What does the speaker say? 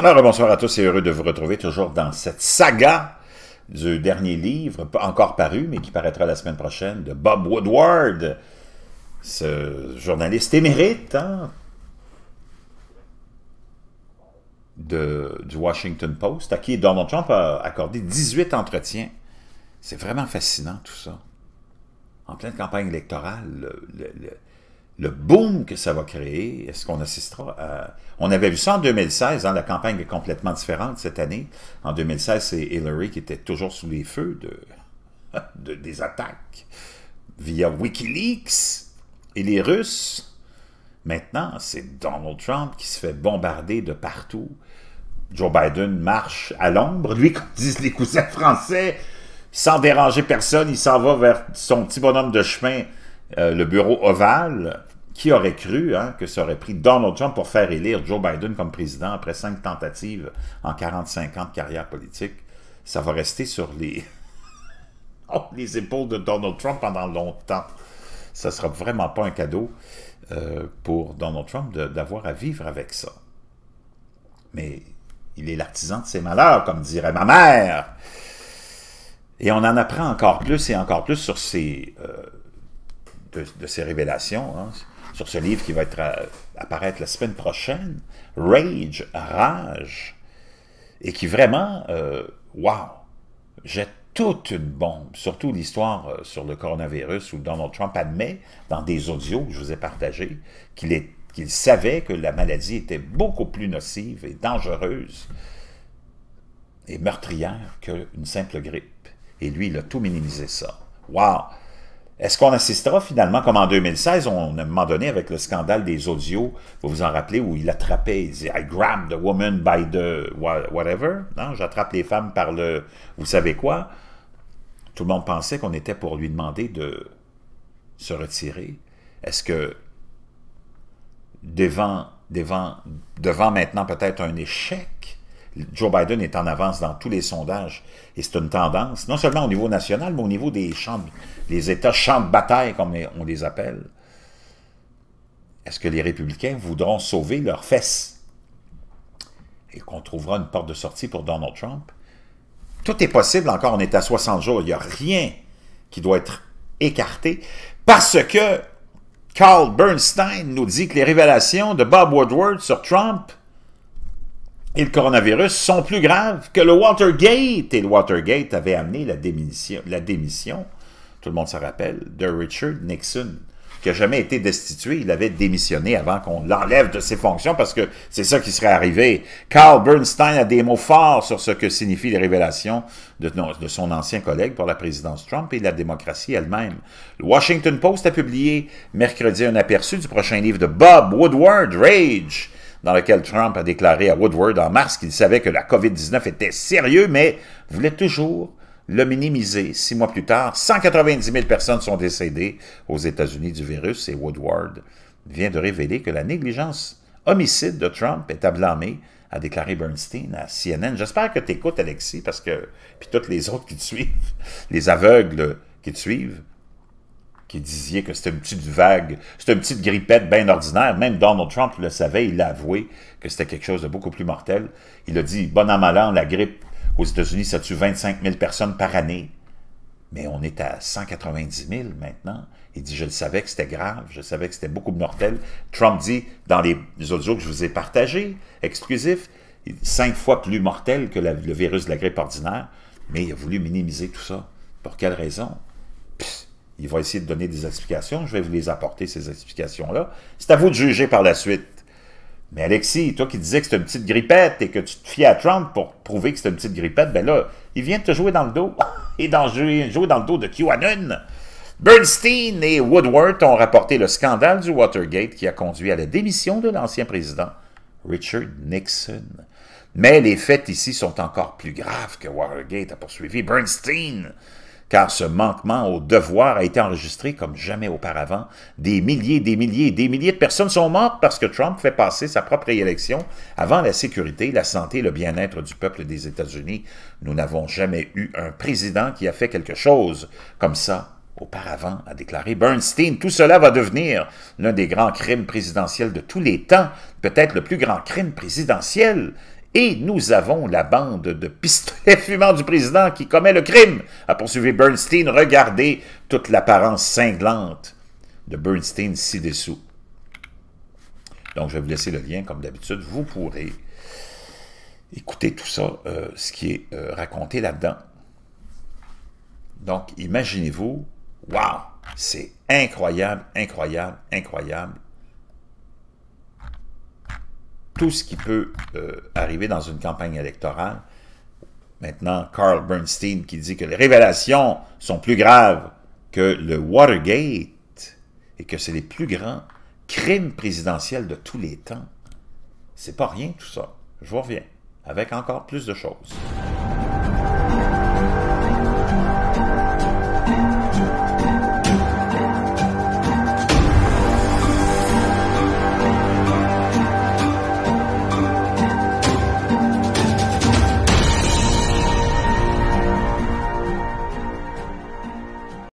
Alors, bonsoir à tous et heureux de vous retrouver toujours dans cette saga du dernier livre, pas encore paru, mais qui paraîtra la semaine prochaine, de Bob Woodward, ce journaliste émérite hein, de, du Washington Post, à qui Donald Trump a accordé 18 entretiens. C'est vraiment fascinant tout ça. En pleine campagne électorale, le le boom que ça va créer, est-ce qu'on assistera à... On avait vu ça en 2016, hein, la campagne est complètement différente cette année. En 2016, c'est Hillary qui était toujours sous les feux de, des attaques via Wikileaks et les Russes. Maintenant, c'est Donald Trump qui se fait bombarder de partout. Joe Biden marche à l'ombre, lui, comme disent les cousins français, sans déranger personne, il s'en va vers son petit bonhomme de chemin euh, le bureau ovale, qui aurait cru hein, que ça aurait pris Donald Trump pour faire élire Joe Biden comme président après cinq tentatives en 45 ans de carrière politique? Ça va rester sur les, oh, les épaules de Donald Trump pendant longtemps. Ça ne sera vraiment pas un cadeau euh, pour Donald Trump d'avoir à vivre avec ça. Mais il est l'artisan de ses malheurs, comme dirait ma mère. Et on en apprend encore plus et encore plus sur ces... Euh, de, ces révélations hein, sur ce livre qui va être euh, apparaître la semaine prochaine, Rage, Rage, et qui vraiment, euh, waouh, wow, jette toute une bombe, surtout l'histoire euh, sur le coronavirus où Donald Trump admet dans des audios que je vous ai partagés qu'il qu'il savait que la maladie était beaucoup plus nocive et dangereuse et meurtrière qu'une simple grippe. Et lui, il a tout minimisé ça. Wow! Est-ce qu'on assistera finalement, comme en 2016, on, à un moment donné, avec le scandale des audios, vous vous en rappelez, où il attrapait, il disait « I grabbed the woman by the whatever », non, j'attrape les femmes par le « vous savez quoi », tout le monde pensait qu'on était pour lui demander de se retirer. Est-ce que devant, devant, devant maintenant peut-être un échec Joe Biden est en avance dans tous les sondages. Et c'est une tendance, non seulement au niveau national, mais au niveau des chambres, les États champs de bataille, comme on les appelle. Est-ce que les républicains voudront sauver leurs fesses? Et qu'on trouvera une porte de sortie pour Donald Trump? Tout est possible encore, on est à 60 jours, il n'y a rien qui doit être écarté, parce que Carl Bernstein nous dit que les révélations de Bob Woodward sur Trump et le coronavirus sont plus graves que le Watergate. Et le Watergate avait amené la démission, tout le monde se rappelle, de Richard Nixon, qui n'a jamais été destitué. Il avait démissionné avant qu'on l'enlève de ses fonctions parce que c'est ça qui serait arrivé. Carl Bernstein a des mots forts sur ce que signifient les révélations de, de son ancien collègue pour la présidence Trump et la démocratie elle-même. Le Washington Post a publié mercredi un aperçu du prochain livre de Bob Woodward, Rage dans lequel Trump a déclaré à Woodward en mars qu'il savait que la COVID-19 était sérieux, mais voulait toujours le minimiser. Six mois plus tard, 190 000 personnes sont décédées aux États-Unis du virus et Woodward vient de révéler que la négligence homicide de Trump est à blâmer, a déclaré Bernstein à CNN. J'espère que tu écoutes, Alexis, parce que, puis toutes les autres qui te suivent, les aveugles qui te suivent, qui disiez que c'était une petite vague, c'était une petite grippette bien ordinaire. Même Donald Trump le savait, il l'a avoué que c'était quelque chose de beaucoup plus mortel. Il a dit, bon à la grippe aux États-Unis, ça tue 25 000 personnes par année. Mais on est à 190 000 maintenant. Il dit, je le savais que c'était grave, je savais que c'était beaucoup mortel. Trump dit, dans les, audios que je vous ai partagés, exclusifs, cinq fois plus mortel que le virus de la grippe ordinaire, mais il a voulu minimiser tout ça. Pour quelle raison? Il va essayer de donner des explications. Je vais vous les apporter, ces explications-là. C'est à vous de juger par la suite. Mais Alexis, toi qui disais que c'était une petite grippette et que tu te fiais à Trump pour prouver que c'était une petite grippette, ben là, il vient de te jouer dans le dos. et dans, jouer, dans le dos de QAnon. Bernstein et Woodward ont rapporté le scandale du Watergate qui a conduit à la démission de l'ancien président Richard Nixon. Mais les faits ici sont encore plus graves que Watergate a poursuivi Bernstein car ce manquement au devoir a été enregistré comme jamais auparavant. Des milliers, des milliers, des milliers de personnes sont mortes parce que Trump fait passer sa propre élection avant la sécurité, la santé et le bien-être du peuple des États-Unis. Nous n'avons jamais eu un président qui a fait quelque chose comme ça auparavant, a déclaré Bernstein. Tout cela va devenir l'un des grands crimes présidentiels de tous les temps, peut-être le plus grand crime présidentiel et nous avons la bande de pistolets fumants du président qui commet le crime, a poursuivi Bernstein. Regardez toute l'apparence cinglante de Bernstein ci-dessous. Donc, je vais vous laisser le lien, comme d'habitude. Vous pourrez écouter tout ça, euh, ce qui est euh, raconté là-dedans. Donc, imaginez-vous, waouh, c'est incroyable, incroyable, incroyable, tout ce qui peut euh, arriver dans une campagne électorale. Maintenant, Carl Bernstein qui dit que les révélations sont plus graves que le Watergate et que c'est les plus grands crimes présidentiels de tous les temps. C'est pas rien tout ça. Je vous reviens avec encore plus de choses.